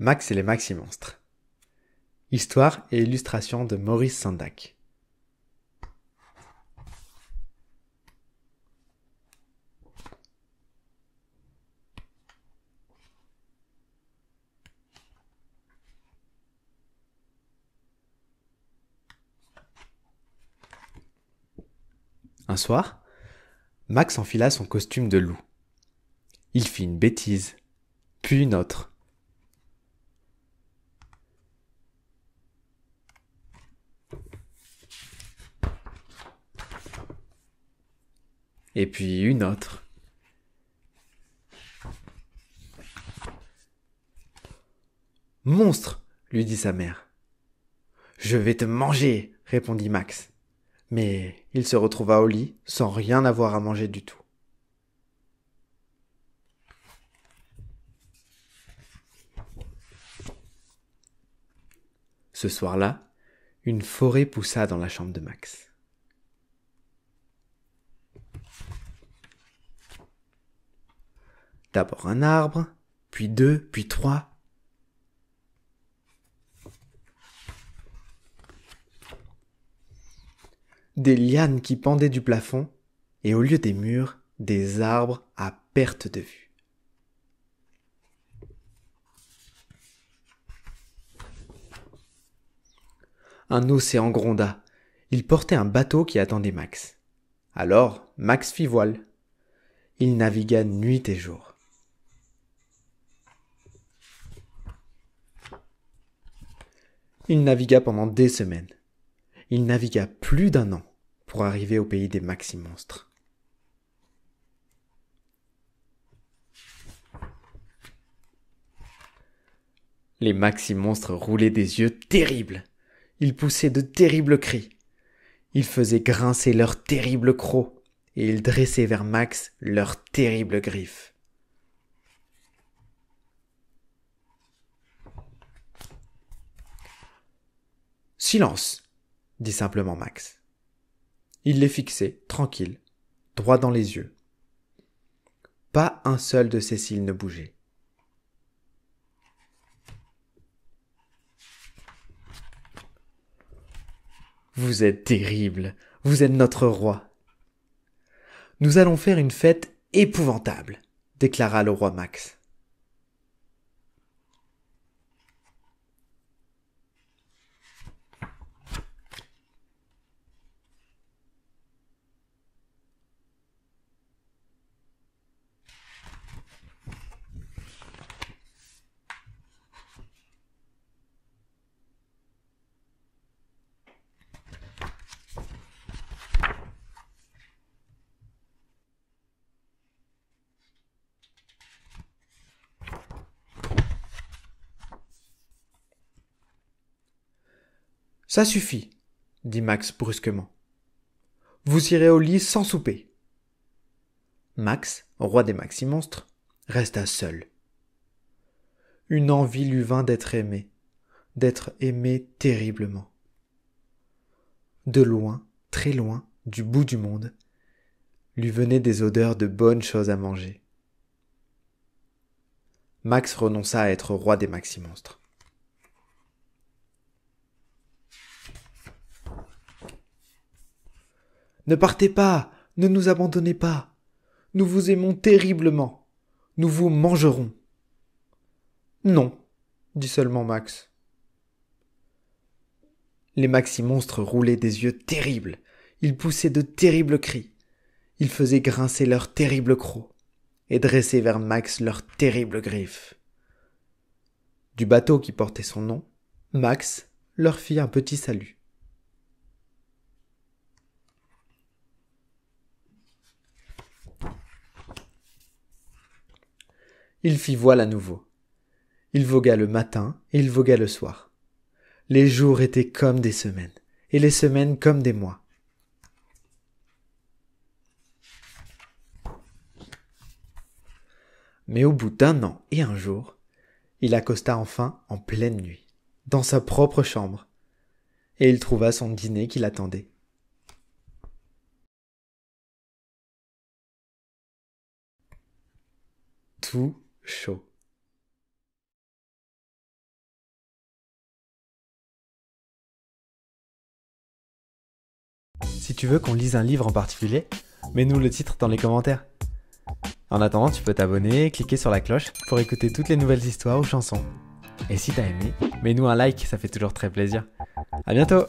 Max et les Maxi-Monstres Histoire et illustration de Maurice Sandac. Un soir, Max enfila son costume de loup. Il fit une bêtise, puis une autre et puis une autre. Monstre lui dit sa mère. Je vais te manger, répondit Max. Mais il se retrouva au lit sans rien avoir à manger du tout. Ce soir-là, une forêt poussa dans la chambre de Max. D'abord un arbre, puis deux, puis trois. Des lianes qui pendaient du plafond, et au lieu des murs, des arbres à perte de vue. Un océan gronda. Il portait un bateau qui attendait Max. Alors, Max fit voile. Il navigua nuit et jour. Il navigua pendant des semaines. Il navigua plus d'un an pour arriver au pays des maxi-monstres. Les maxi-monstres roulaient des yeux terribles. Ils poussaient de terribles cris. Ils faisaient grincer leurs terribles crocs et ils dressaient vers Max leurs terribles griffes. Silence dit simplement Max. Il les fixait, tranquille, droit dans les yeux. Pas un seul de Cécile ne bougeait. Vous êtes terrible, vous êtes notre roi. Nous allons faire une fête épouvantable, déclara le roi Max. Ça suffit, dit Max brusquement. Vous irez au lit sans souper. Max, roi des maxi-monstres, resta seul. Une envie lui vint d'être aimé, d'être aimé terriblement. De loin, très loin, du bout du monde, lui venaient des odeurs de bonnes choses à manger. Max renonça à être roi des maxi-monstres. Ne partez pas, ne nous abandonnez pas. Nous vous aimons terriblement. Nous vous mangerons. Non, dit seulement Max. Les maxi-monstres roulaient des yeux terribles. Ils poussaient de terribles cris. Ils faisaient grincer leurs terribles crocs et dressaient vers Max leurs terribles griffes. Du bateau qui portait son nom, Max leur fit un petit salut. il fit voile à nouveau. Il vogua le matin et il vogua le soir. Les jours étaient comme des semaines, et les semaines comme des mois. Mais au bout d'un an et un jour, il accosta enfin en pleine nuit, dans sa propre chambre, et il trouva son dîner qui l'attendait. Tout si tu veux qu'on lise un livre en particulier, mets-nous le titre dans les commentaires. En attendant, tu peux t'abonner et cliquer sur la cloche pour écouter toutes les nouvelles histoires ou chansons. Et si t'as aimé, mets-nous un like, ça fait toujours très plaisir. À bientôt